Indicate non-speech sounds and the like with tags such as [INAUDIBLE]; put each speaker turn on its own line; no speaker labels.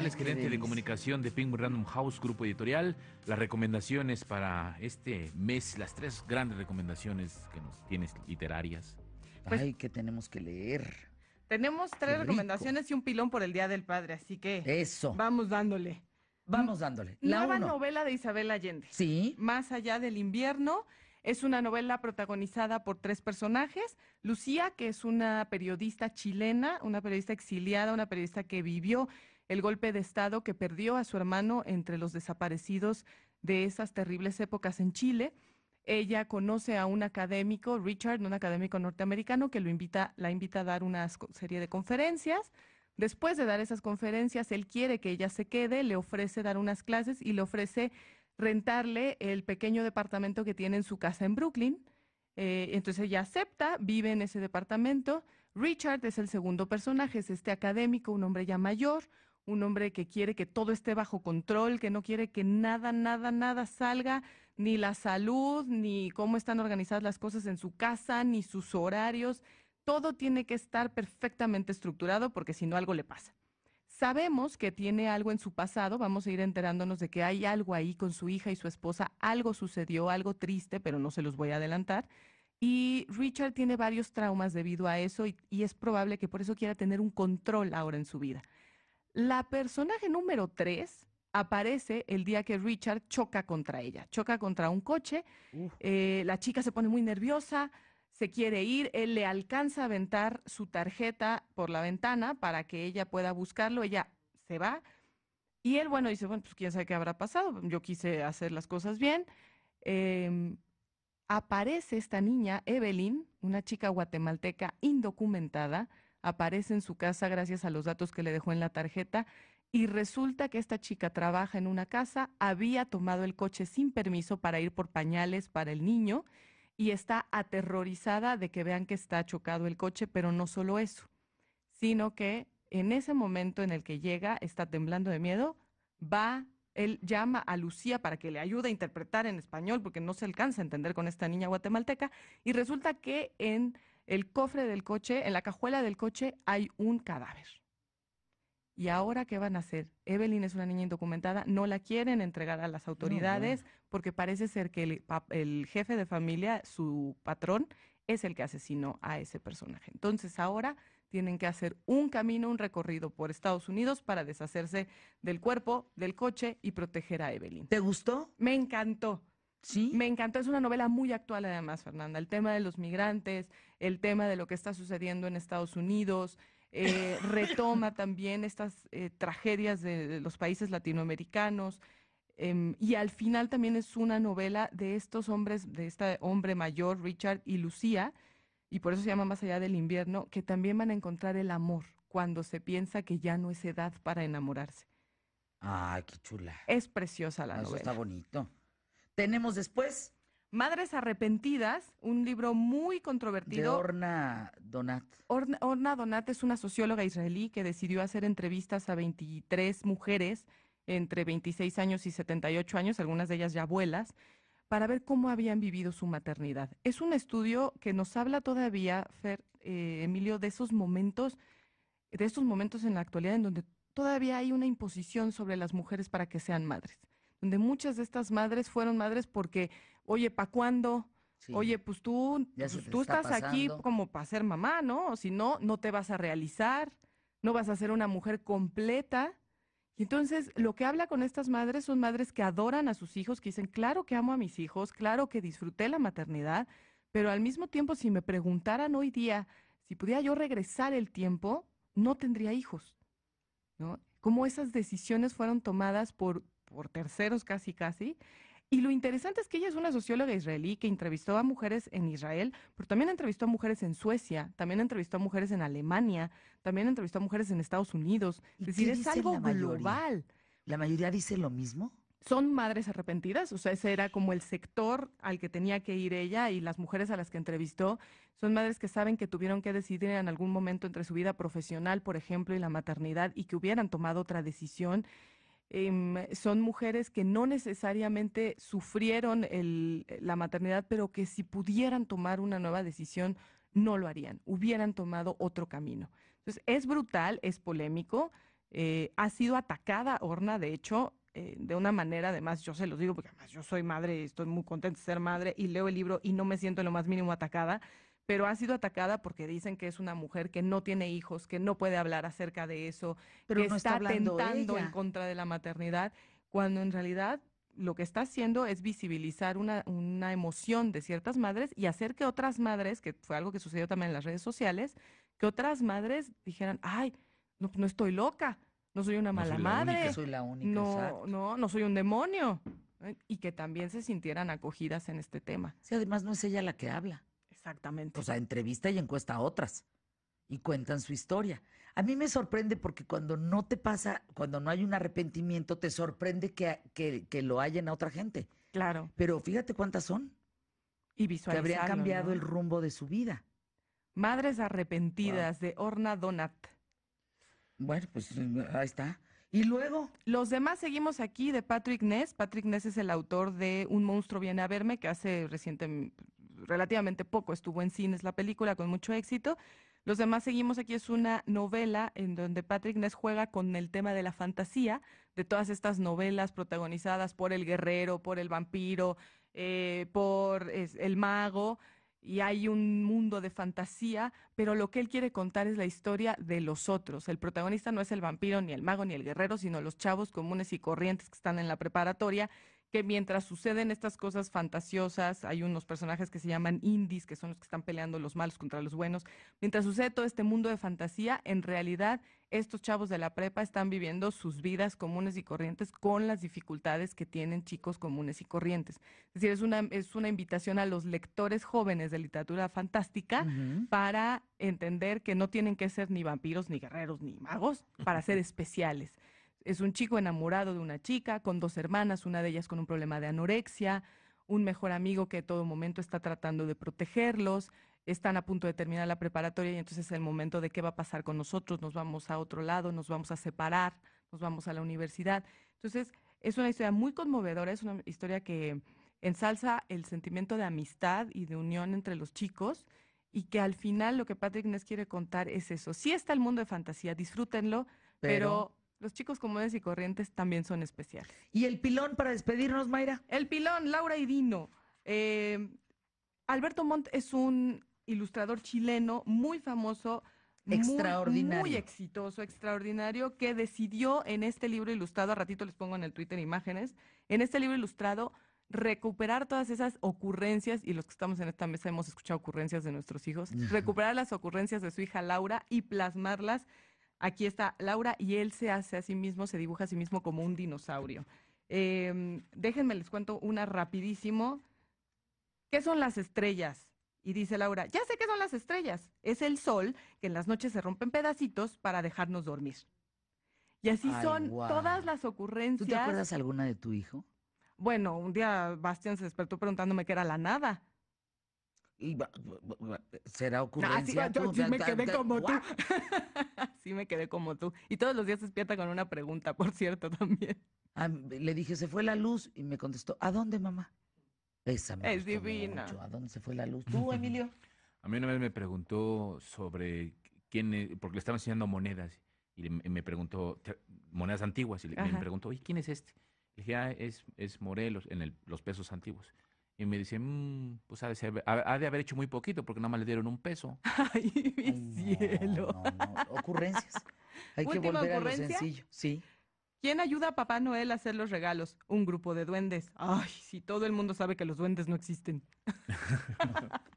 Es gerente de comunicación
de Penguin Random House, grupo editorial. Las recomendaciones para este mes, las tres grandes recomendaciones que nos tienes literarias. Pues Ay, que tenemos que leer. Tenemos tres recomendaciones y un pilón por el Día del Padre, así que Eso. vamos dándole. Vamos dándole. La Nueva novela de Isabel Allende. Sí. Más allá del invierno. Es una novela protagonizada por tres personajes. Lucía, que es una periodista chilena, una periodista exiliada, una periodista que vivió el golpe de Estado que perdió a su hermano entre los desaparecidos de esas terribles épocas en Chile. Ella conoce a un académico, Richard, un académico norteamericano, que la invita a dar una serie de conferencias. Después de dar esas conferencias, él quiere que ella se quede, le ofrece dar unas clases y le ofrece rentarle el pequeño departamento que tiene en su casa en Brooklyn. Eh, entonces ella acepta, vive en ese departamento. Richard es el segundo personaje, es este académico, un hombre ya mayor, un hombre que quiere que todo esté bajo control, que no quiere que nada, nada, nada salga, ni la salud, ni cómo están organizadas las cosas en su casa, ni sus horarios. Todo tiene que estar perfectamente estructurado porque si no algo le pasa. Sabemos que tiene algo en su pasado, vamos a ir enterándonos de que hay algo ahí con su hija y su esposa, algo sucedió, algo triste, pero no se los voy a adelantar. Y Richard tiene varios traumas debido a eso y, es probable que por eso quiera tener un control ahora en su vida. La personaje número 3 aparece el día que Richard choca contra ella, choca contra un coche, eh, la chica se pone muy nerviosa, se quiere ir, él le alcanza a aventar su tarjeta por la ventana para que ella pueda buscarlo, ella se va y él, bueno, dice, bueno, pues quién sabe qué habrá pasado, yo quise hacer las cosas bien. Em, aparece esta niña, Evelyn, una chica guatemalteca indocumentada, aparece en su casa gracias a los datos que le dejó en la tarjeta y resulta que esta chica trabaja en una casa, había tomado el coche sin permiso para ir por pañales para el niño y está aterrorizada de que vean que está chocado el coche, pero no solo eso, sino que en ese momento en el que llega, está temblando de miedo, va, él llama a Lucía para que le ayude a interpretar en español porque no se alcanza a entender con esta niña guatemalteca y resulta que en el cofre del coche, en la cajuela del coche hay un cadáver. ¿Y ahora qué van a hacer? Evelyn es una niña indocumentada, no la quieren entregar a las autoridades porque parece ser que el jefe de familia, su patrón, es el que asesinó a ese personaje. Entonces ahora tienen que hacer un camino, un recorrido por Estados Unidos para deshacerse del cuerpo, del coche y proteger a Evelyn. ¿Te gustó? Me encantó. Sí. Me encantó, es una novela muy actual además, Fernanda. El tema de los migrantes, el tema de lo que está sucediendo en Estados Unidos, eh, [LAUGHS] retoma también estas eh, tragedias de, los países latinoamericanos. Em, y al final también es una novela de estos hombres, de este hombre mayor, Richard y Lucía, y por eso se llama Más allá del invierno, que también van a encontrar el amor cuando se piensa que ya no es edad para enamorarse. Ay, qué chula. Es preciosa la novela. está bonito. Tenemos después. Madres Arrepentidas, un libro muy controvertido. De Orna Donat. Orna, Donat es una socióloga israelí que decidió hacer entrevistas a 23 mujeres entre 26 años y 78 años, algunas de ellas ya abuelas, para ver cómo habían vivido su maternidad. Es un estudio que nos habla todavía, Fer, eh, Emilio, de esos momentos, de esos momentos en la actualidad en donde todavía hay una imposición sobre las mujeres para que sean madres donde muchas de estas madres fueron madres porque, oye, ¿pa' cuándo? Oye, pues tú, pues tú estás aquí como para ser mamá, ¿no? Si no, no te vas a realizar, no vas a ser una mujer completa. Y entonces lo que habla con estas madres son madres que adoran a sus hijos, que dicen, claro que amo a mis hijos, claro que disfruté la maternidad, pero al mismo tiempo si me preguntaran hoy día si pudiera yo regresar el tiempo, no tendría hijos, ¿no? Cómo esas decisiones fueron tomadas por por terceros casi casi. Y lo interesante es que ella es una socióloga israelí que entrevistó a mujeres en Israel, pero también entrevistó a mujeres en Suecia, también entrevistó a mujeres en Alemania, también entrevistó a mujeres en Estados Unidos. Es decir, es algo global. ¿La mayoría dice lo mismo? son madres arrepentidas, o sea, ese era como el sector al que tenía que ir ella y las mujeres a las que entrevistó son madres que saben que tuvieron que decidir en algún momento entre su vida profesional, por ejemplo, y la maternidad y que hubieran tomado otra decisión Em, son mujeres que no necesariamente sufrieron eh, la maternidad, pero que si pudieran tomar una nueva decisión, no lo harían, hubieran tomado otro camino. Entonces, es brutal, es polémico, eh, ha sido atacada Horna, de hecho, eh, de una manera, además yo se los digo, porque además yo soy madre, estoy muy contenta de ser madre y leo el libro y no me siento en lo más mínimo atacada, pero ha sido atacada porque dicen que es una mujer que no tiene hijos, que no puede hablar acerca de eso, que está, atentando en contra de la maternidad, cuando en realidad lo que está haciendo es visibilizar una, emoción de ciertas madres y hacer que otras madres, que fue algo que sucedió también en las redes sociales, que otras madres dijeran, ay, no, estoy loca, no soy una mala madre, no, no, no soy un demonio, ¿eh? y que también se sintieran acogidas en este tema. Sí, además no es ella la que habla. Exactamente. O sea, entrevista y encuesta a otras y cuentan su historia. A mí me sorprende porque cuando no te pasa, cuando no hay un arrepentimiento, te sorprende que, que, lo hayan a otra gente. Claro. Pero fíjate cuántas son. Y Que habría cambiado el rumbo de su vida. Madres arrepentidas de Orna Donat. Bueno, pues ahí está. Y luego. Los demás seguimos aquí de Patrick Ness. Patrick Ness es el autor de Un monstruo viene a verme, que hace reciente, relativamente poco estuvo en cines la película con mucho éxito. Los demás seguimos aquí es una novela en donde Patrick Ness juega con el tema de la fantasía, de todas estas novelas protagonizadas por el guerrero, por el vampiro, eh, por el mago, y hay un mundo de fantasía, pero lo que él quiere contar es la historia de los otros. El protagonista no es el vampiro, ni el mago, ni el guerrero, sino los chavos comunes y corrientes que están en la preparatoria que mientras suceden estas cosas fantasiosas, hay unos personajes que se llaman indies, que son los que están peleando los malos contra los buenos, mientras sucede todo este mundo de fantasía, en realidad estos chavos de la prepa están viviendo sus vidas comunes y corrientes con las dificultades que tienen chicos comunes y corrientes. Es decir, es una, invitación a los lectores jóvenes de literatura fantástica para entender que no tienen que ser ni vampiros, ni guerreros, ni magos para ser [LAUGHS] especiales es un chico enamorado de una chica, con dos hermanas, una de ellas con un problema de anorexia, un mejor amigo que de todo momento está tratando de protegerlos, están a punto de terminar la preparatoria y entonces es el momento de qué va a pasar con nosotros, nos vamos a otro lado, nos vamos a separar, nos vamos a la universidad. Entonces, es una historia muy conmovedora, es una historia que ensalza el sentimiento de amistad y de unión entre los chicos y que al final lo que Patrick Ness quiere contar es eso. Sí está el mundo de fantasía, disfrútenlo, pero los chicos comunes y corrientes también son especiales. ¿Y el pilón para despedirnos, Mayra? El pilón, Laura y Dino. Eh, Alberto Montt es un ilustrador chileno muy famoso. Extraordinario. Muy, muy, exitoso, extraordinario, que decidió en este libro ilustrado, a ratito les pongo en el Twitter imágenes, en este libro ilustrado recuperar todas esas ocurrencias, y los que estamos en esta mesa hemos escuchado ocurrencias de nuestros hijos, recuperar las ocurrencias de su hija Laura y plasmarlas Aquí está Laura y él se hace a sí mismo, se dibuja a sí mismo como un dinosaurio. Em, déjenme les cuento una rapidísimo. ¿Qué son las estrellas? Y dice Laura, ya sé qué son las estrellas. Es el sol que en las noches se rompe en pedacitos para dejarnos dormir. Y así son todas las ocurrencias. ¿Tú te acuerdas alguna de tu hijo? Bueno, un día Bastian se despertó preguntándome qué era la nada. Y será ocurrencia. Ah, sí, me quedé como tú. [LAUGHS] sí me quedé como tú. Y todos los días despierta con una pregunta, por cierto, también. Ah, le dije, se fue la luz y me contestó, ¿a dónde, mamá? Esa Es divina. ¿A dónde se fue la luz? ¿Tú, Emilio? [LAUGHS] A mí una vez me preguntó sobre quién, porque le estaba enseñando monedas y me preguntó, monedas antiguas, y me preguntó, ¿y quién es este? Le dije, ah, es, es Morelos, en los pesos antiguos. Y me dicen, mm, pues ha de, haber hecho muy poquito porque nada más le dieron un peso. [LAUGHS] ¡Ay, mi cielo! No, no, Ocurrencias. [LAUGHS] Hay que volver a lo sencillo. Sí. ¿Quién ayuda a Papá Noel a hacer los regalos? Un grupo de duendes. Ay, si todo el mundo sabe que los duendes no existen. [LAUGHS]